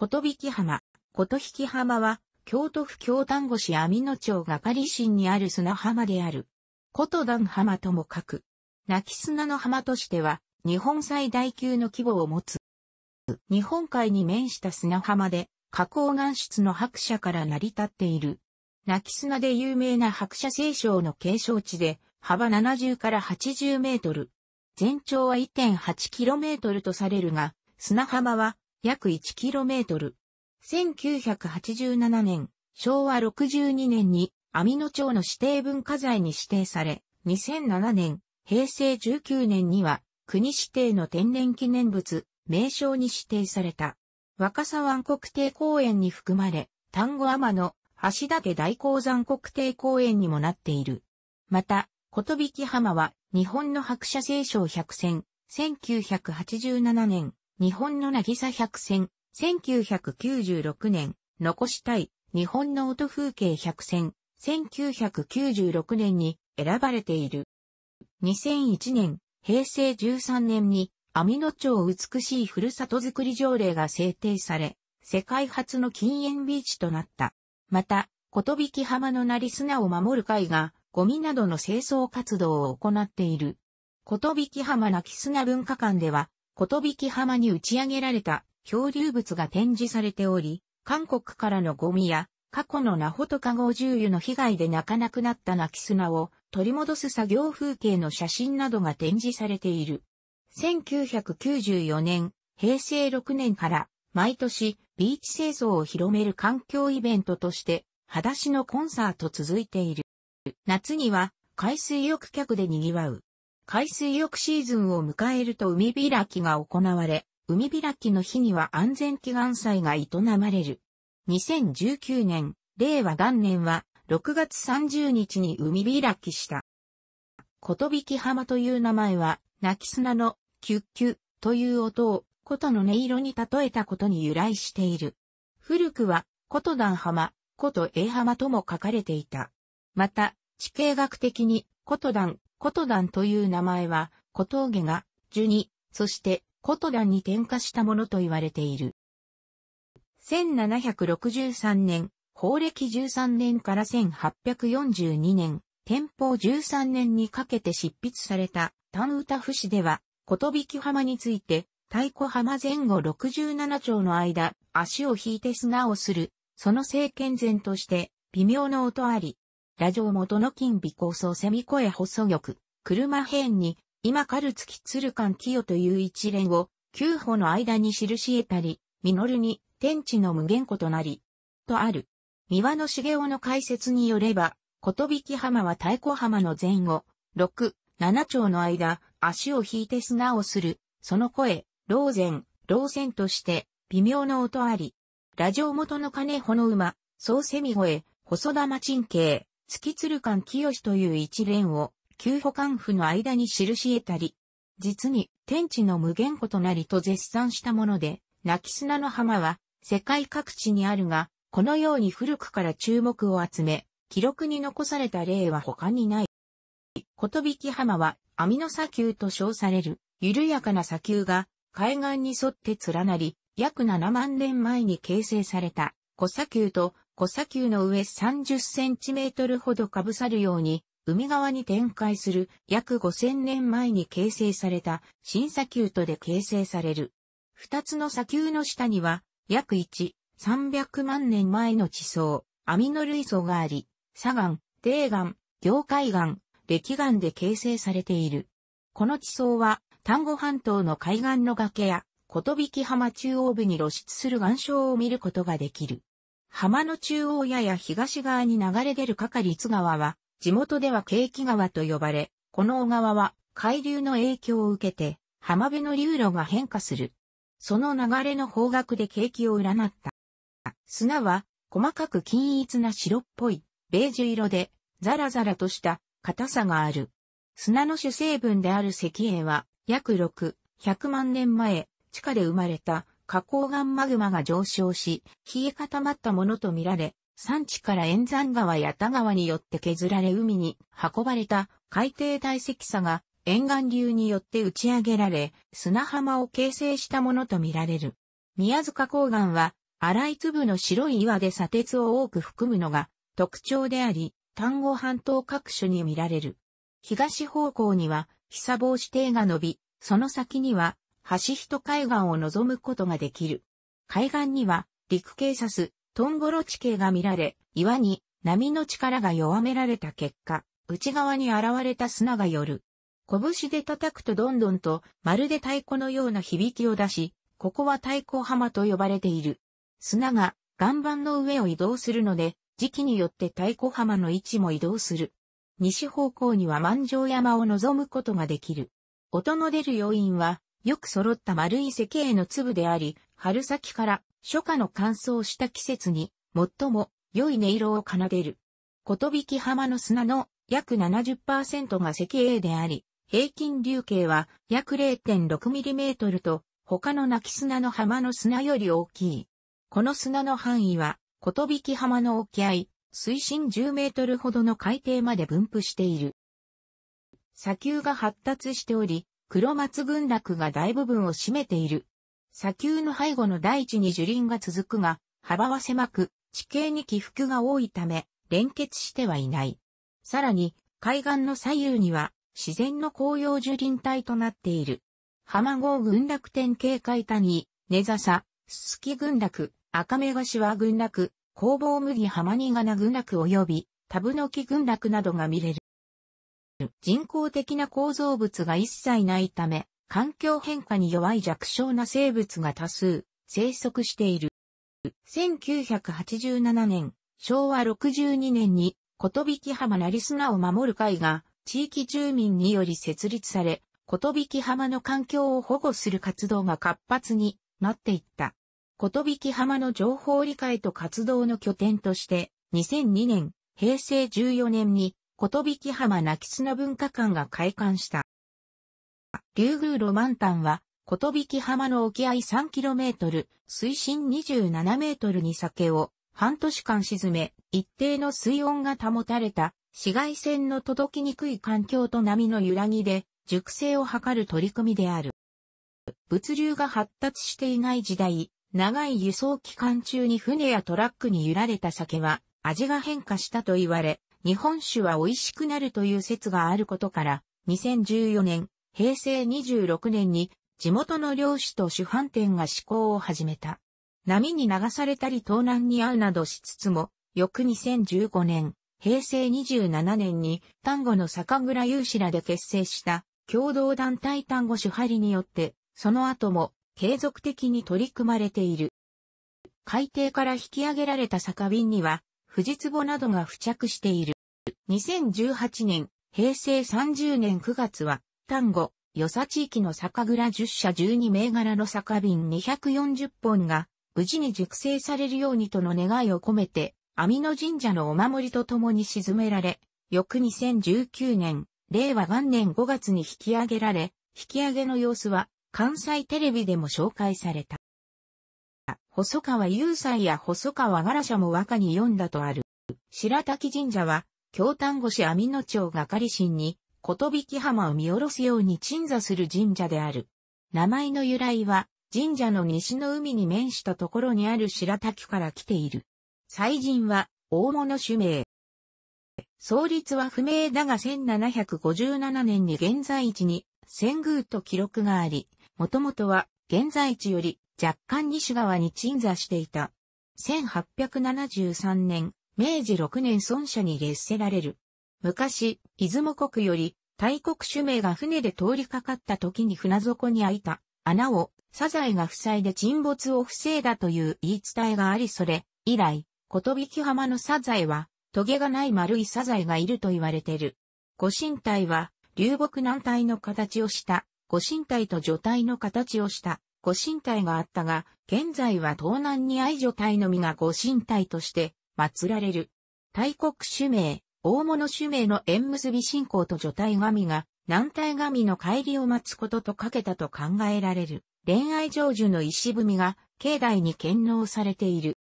ことびき浜、こと引浜は、京都府京丹後市網野町がかり市にある砂浜である。こと浜とも書く。泣き砂の浜としては、日本最大級の規模を持つ。日本海に面した砂浜で、河口岩質の白砂から成り立っている。泣き砂で有名な白砂聖少の継承地で、幅70から80メートル。全長は1 8トルとされるが、砂浜は約 1km。1987年、昭和62年に、網野町の指定文化財に指定され、2007年、平成19年には、国指定の天然記念物、名称に指定された。若狭湾国定公園に含まれ、丹後天の橋立大鉱山国定公園にもなっている。また、ことびき浜は、日本の白車聖書百選、1987年、日本の渚百選、1996年、残したい、日本の音風景百選、1996年に選ばれている。2001年、平成13年に、網野町美しいふるさとづくり条例が制定され、世界初の禁煙ビーチとなった。また、ことびき浜のなり砂を守る会が、ゴミなどの清掃活動を行っている。ことびき浜なき砂文化館では、ことびき浜に打ち上げられた漂流物が展示されており、韓国からのゴミや過去のナホトカゴ重油の被害で泣かなくなった泣き砂を取り戻す作業風景の写真などが展示されている。1994年、平成6年から毎年ビーチ清掃を広める環境イベントとして、裸足のコンサート続いている。夏には海水浴客で賑わう。海水浴シーズンを迎えると海開きが行われ、海開きの日には安全祈願祭が営まれる。2019年、令和元年は6月30日に海開きした。ことびき浜という名前は、泣き砂のキュッキュという音を琴の音色に例えたことに由来している。古くは、琴段浜、琴英浜とも書かれていた。また、地形学的に、と段、琴団という名前は、小峠が、樹に、そして、琴団に転化したものと言われている。1763年、法暦13年から1842年、天保13年にかけて執筆された、丹歌不死では、琴引浜について、太鼓浜前後67丁の間、足を引いて砂をする、その聖剣前として、微妙な音あり、ラジオ元の金美構想セミ声細玉、車編に、今カルツキツルカンキヨという一連を、九歩の間に印得たり、実るに、天地の無限庫となり、とある。三輪の茂雄の解説によれば、ことびき浜は太鼓浜の前後、六、七丁の間、足を引いて砂をする、その声、老前、老前として、微妙な音あり。ラジオ元の金穂の馬、総セミ声、細玉鎮形。月鶴館清という一連を、旧保管府の間に記し得たり、実に天地の無限ことなりと絶賛したもので、泣き砂の浜は世界各地にあるが、このように古くから注目を集め、記録に残された例は他にない。ことびき浜は網の砂丘と称される緩やかな砂丘が海岸に沿って連なり、約7万年前に形成された小砂丘と小砂丘の上30センチメートルほどかぶさるように、海側に展開する約5000年前に形成された新砂丘とで形成される。二つの砂丘の下には約1、300万年前の地層、アミノ類層があり、砂岩、泥岩、凝灰岩、礫岩で形成されている。この地層は、丹後半島の海岸の崖や、ことびき浜中央部に露出する岩礁を見ることができる。浜の中央やや東側に流れ出るかかり津川は、地元では景気川と呼ばれ、この小川は海流の影響を受けて、浜辺の流路が変化する。その流れの方角で景気を占った。砂は細かく均一な白っぽいベージュ色でザラザラとした硬さがある。砂の主成分である石英は約6、100万年前地下で生まれた花崗岩マグマが上昇し、冷え固まったものとみられ、山地から塩山川や田川によって削られ海に運ばれた海底大石砂が沿岸流によって打ち上げられ、砂浜を形成したものとみられる。宮塚高岩は、粗い粒の白い岩で砂鉄を多く含むのが特徴であり、丹後半島各所に見られる。東方向には、久防指定が伸び、その先には橋人海岸を望むことができる。海岸には、陸警察、トンボロ地形が見られ、岩に波の力が弱められた結果、内側に現れた砂が寄る。拳で叩くとどんどんと、まるで太鼓のような響きを出し、ここは太鼓浜と呼ばれている。砂が岩盤の上を移動するので、時期によって太鼓浜の位置も移動する。西方向には万丈山を望むことができる。音の出る要因は、よく揃った丸い石英の粒であり、春先から初夏の乾燥した季節に最も良い音色を奏でる。ことびき浜の砂の約70%が石英であり、平均流径は約 0.6mm と他の泣き砂の浜の砂より大きい。この砂の範囲は、ことびき浜の沖合、水深10メートルほどの海底まで分布している。砂丘が発達しており、黒松群落が大部分を占めている。砂丘の背後の大地に樹林が続くが、幅は狭く、地形に起伏が多いため、連結してはいない。さらに、海岸の左右には、自然の紅葉樹林帯となっている。浜郷群落天警戒谷、根笹、すすき群落、赤目島群落、工房麦浜にがな群落及び、タブノキ群落などが見れる。人工的な構造物が一切ないため、環境変化に弱い弱小な生物が多数生息している。1987年、昭和62年に、ことびき浜り、砂を守る会が、地域住民により設立され、ことびき浜の環境を保護する活動が活発になっていった。ことびき浜の情報理解と活動の拠点として、2002年、平成14年にことびき浜泣き砂文化館が開館した。竜宮マンタンは、ことびき浜の沖合 3km、水深 27m に酒を半年間沈め、一定の水温が保たれた紫外線の届きにくい環境と波の揺らぎで熟成を図る取り組みである。物流が発達していない時代、長い輸送期間中に船やトラックに揺られた酒は味が変化したと言われ、日本酒は美味しくなるという説があることから、2014年、平成26年に地元の漁師と主販店が施行を始めた。波に流されたり盗難に遭うなどしつつも、翌2015年、平成27年に丹後の酒蔵有志らで結成した共同団体丹後主張によって、その後も継続的に取り組まれている。海底から引き上げられた酒瓶には、富士壺などが付着している。2018年、平成30年9月は、丹後、与佐地域の酒蔵10社12銘柄の酒瓶240本が、無事に熟成されるようにとの願いを込めて、網野神社のお守りと共に沈められ、翌2019年、令和元年5月に引き上げられ、引き上げの様子は関西テレビでも紹介された。細川雄斎や細川柄社も和歌に読んだとある。白滝神社は、京丹後市網野町がかり神に、ことびき浜を見下ろすように鎮座する神社である。名前の由来は、神社の西の海に面したところにある白滝から来ている。祭神は、大物主名。創立は不明だが1757年に現在地に、仙宮と記録があり、もともとは現在地より若干西側に鎮座していた。1873年、明治6年孫社に列せられる。昔、出雲国より、大国主名が船で通りかかった時に船底に開いた穴を、サザエが塞いで沈没を防いだという言い伝えがありそれ、以来、ことびき浜のサザエは、トゲがない丸いサザエがいると言われている。ご神体は、流木軟体の形をした、ご神体と女体の形をした、護神体があったが、現在は東南に愛女体のみが護神体として祀られる。大国主名、大物主名の縁結び信仰と女体神が、南体神の帰りを待つこととかけたと考えられる。恋愛成就の石踏みが、境内に献納されている。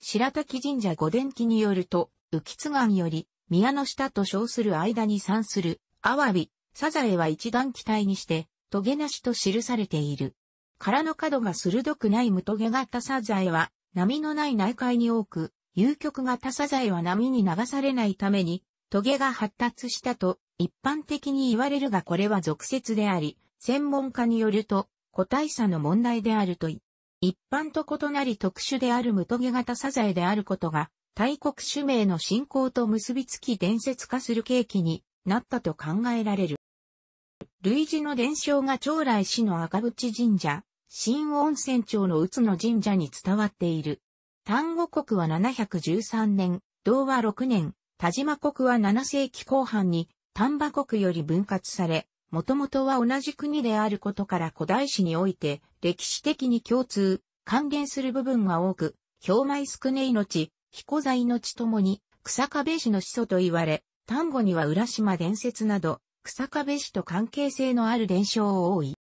白滝神社御殿記によると、浮津岩より、宮の下と称する間に産する、アワビ、サザエは一段期待にして、トゲなしと記されている。殻の角が鋭くない無棘型サザエは、波のない内海に多く、有極型サザエは波に流されないために、棘が発達したと一般的に言われるがこれは俗説であり、専門家によると、個体差の問題であるとい。一般と異なり特殊である無棘型サザエであることが、大国主名の信仰と結びつき伝説化する契機になったと考えられる。類似の伝承が長来市の赤淵神社、新温泉町の宇都の神社に伝わっている。丹後国は713年、同和6年、田島国は7世紀後半に丹波国より分割され、もともとは同じ国であることから古代史において歴史的に共通、関連する部分が多く、氷米少ね命、彦材の地ともに、草壁氏の始祖と言われ、丹後には浦島伝説など、草壁市と関係性のある伝承を多い。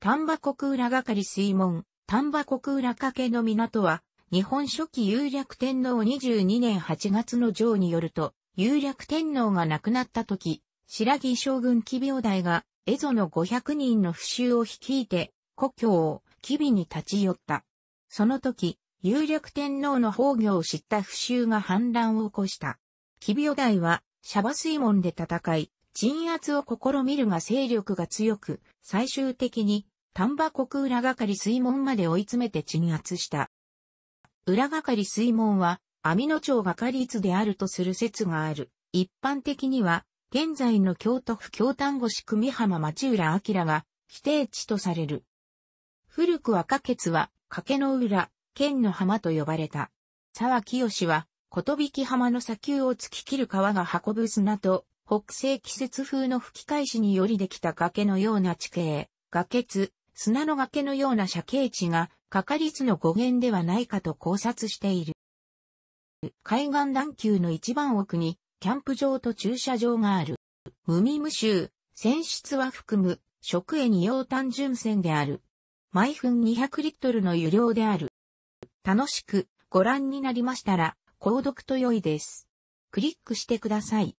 丹波国浦係水門、丹波国浦掛の港は、日本初期有略天皇22年8月の上によると、有略天皇が亡くなった時、白木将軍奇病大が、蝦夷の500人の不衆を率いて、故郷を、吉備に立ち寄った。その時、有略天皇の崩御を知った不衆が反乱を起こした。奇病大は、シャバ水門で戦い、鎮圧を試みるが勢力が強く、最終的に丹波国裏掛水門まで追い詰めて鎮圧した。裏掛水門は、網野町がり立であるとする説がある。一般的には、現在の京都府京丹後市組浜町浦明が規定地とされる。古くは花月は、掛の裏、剣の浜と呼ばれた。沢清は、ことびき浜の砂丘を突き切る川が運ぶ砂と北西季節風の吹き返しによりできた崖のような地形、崖津、砂の崖のような斜形地が、かかりつの語源ではないかと考察している。海岸段丘の一番奥に、キャンプ場と駐車場がある。無味無臭、泉質は含む、食塩硫黄単純泉である。毎分200リットルの湯量である。楽しくご覧になりましたら、購読と良いです。クリックしてください。